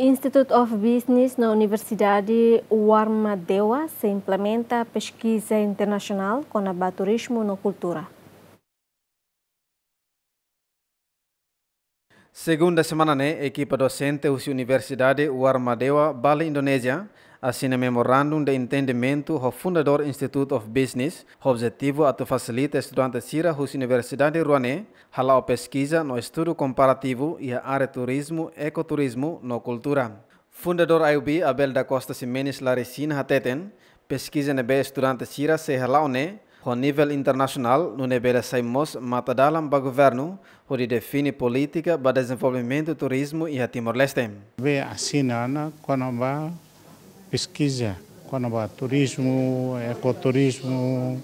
Instituto of Business na Universidade Warmadewa se implementa pesquisa internacional com abaturismo na cultura. Segunda semana, né, equipa docente da Universidade Warmadewa, Bali, Indonésia, assina memorandum de entendimento com o fundador Instituto of Business, com o objetivo é a facilitar estudantes Sira da Universidade de Rouanet, a pesquisa no estudo comparativo e a área turismo ecoturismo no cultura. Fundador IUB Abel da Costa Simenes Larecina Hateten, pesquisa nebe estudante Sira se halaone, com nível internacional, no nível saímos matadalam para o governo, onde define política para desenvolvimento turismo e a Timor-Leste. Ve Ana, quando vai pesquisa quando vai turismo, ecoturismo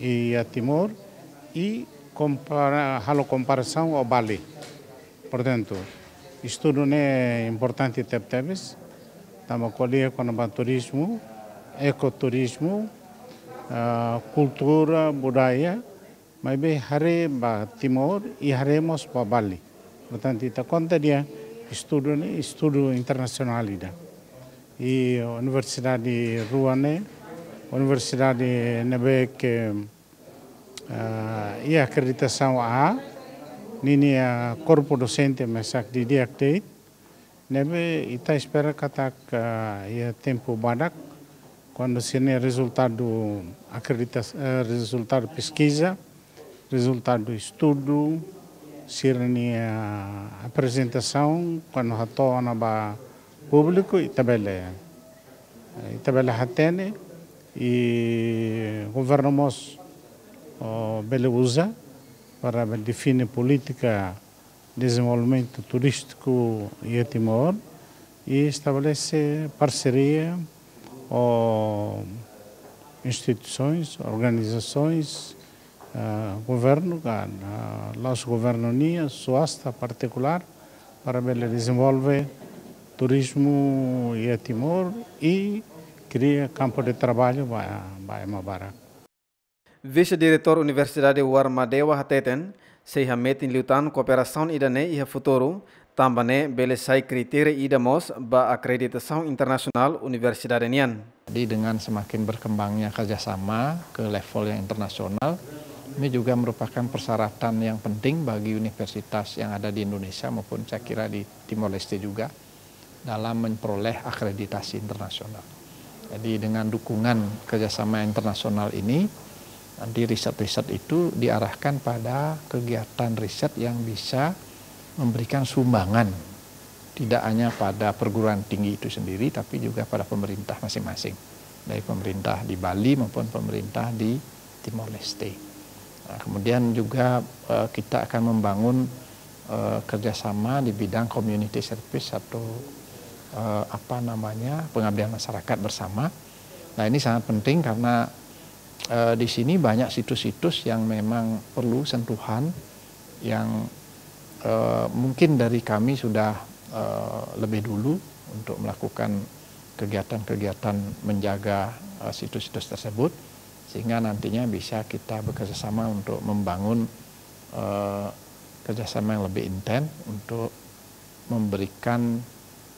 e a Timor e compara, a comparação ao Bali. Portanto, estudo é importante tepteves, estamos colher quando vai turismo, ecoturismo, uh, cultura, budaya, mas bem, hare Timor e haremos para Bali. Portanto, está conta dia estudo, estudo internacional. E a Universidade de Ruane, a Universidade de Nebec, uh, eh, e a acreditação A, nini a corpo docente, mas a de diactei, nebe ita tá espera que uh, eh, ia tempo badak, quando se sini resultado acreditação, eh, resultado pesquisa, resultado estudo, sirni minha apresentação quando retorna no público e tabela e eh, tabela hatene e governo o Beleusa para definir política de desenvolvimento turístico e Timor e estabelecer parceria com instituições, organizações Eh, governo, ca kan, eh, uh, nosso governo Nia, Suasta particular, para ele desenvolver turismo e Timor e cria campo de trabalho para Baia Mubarak. Vice-diretor Universidade Warmadewa Hateten, Seiha Metin Lutan Cooperação Idane e Futuro, tambane bele sai kriteria IDAMOS e ba akreditasaun internasional Universidade Nian. Jadi dengan semakin berkembangnya kerjasama ke level yang internasional, ini juga merupakan persyaratan yang penting bagi universitas yang ada di Indonesia maupun saya kira di Timor Leste juga dalam memperoleh akreditasi internasional. Jadi dengan dukungan kerjasama internasional ini, nanti riset-riset itu diarahkan pada kegiatan riset yang bisa memberikan sumbangan tidak hanya pada perguruan tinggi itu sendiri, tapi juga pada pemerintah masing-masing. Dari pemerintah di Bali maupun pemerintah di Timor Leste. Nah, kemudian juga eh, kita akan membangun uh, kerjasama di bidang community service atau eh, apa namanya pengabdian masyarakat bersama. Nah ini sangat penting karena di sini banyak situs-situs yang memang perlu sentuhan yang mungkin dari kami sudah lebih dulu untuk melakukan kegiatan-kegiatan menjaga situs -situs tersebut sehingga nantinya bisa kita bekerjasama untuk membangun uh, kerjasama yang lebih intens untuk memberikan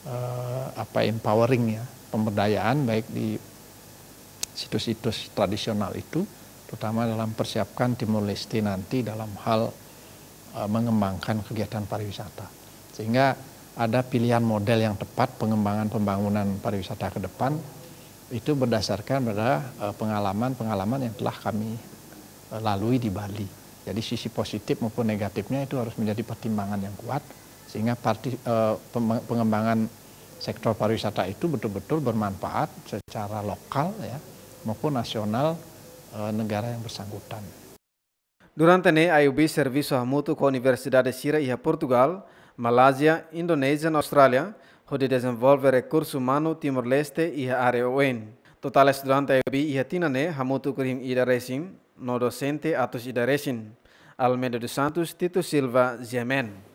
uh, apa empowering ya pemberdayaan baik di situs-situs tradisional itu terutama dalam persiapkan Timur Leste nanti dalam hal uh, mengembangkan kegiatan pariwisata sehingga ada pilihan model yang tepat pengembangan pembangunan pariwisata ke depan itu berdasarkan pada pengalaman-pengalaman eh, yang telah kami eh, lalui di Bali. Jadi sisi positif maupun negatifnya itu harus menjadi pertimbangan yang kuat sehingga parti, eh, pengembangan sektor pariwisata itu betul-betul bermanfaat secara lokal ya maupun nasional negara yang bersangkutan. Durante ne IUB serviço a mutu com a Universidade de Sira e Portugal, Malásia, Indonesia e Austrália, onde desenvolve recurso humano Timor-Leste e a área UN. Total estudante IB ia tinane hamutu kurim ida resim, no docente atus ida resim. Almeida dos Santos, Tito Silva, Zemen.